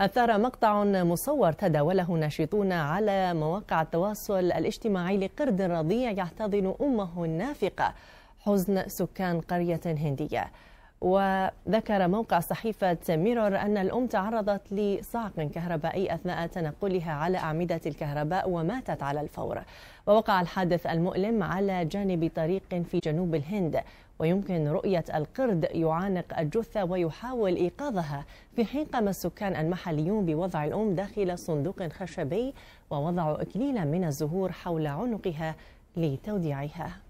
أثار مقطع مصور تداوله ناشطون على مواقع التواصل الاجتماعي لقرد رضيع يحتضن أمه النافقة حزن سكان قرية هندية وذكر موقع صحيفة ميرور أن الأم تعرضت لصعق كهربائي أثناء تنقلها على أعمدة الكهرباء وماتت على الفور ووقع الحادث المؤلم على جانب طريق في جنوب الهند ويمكن رؤية القرد يعانق الجثة ويحاول إيقاظها في حين قام السكان المحليون بوضع الأم داخل صندوق خشبي ووضعوا إكليلا من الزهور حول عنقها لتوديعها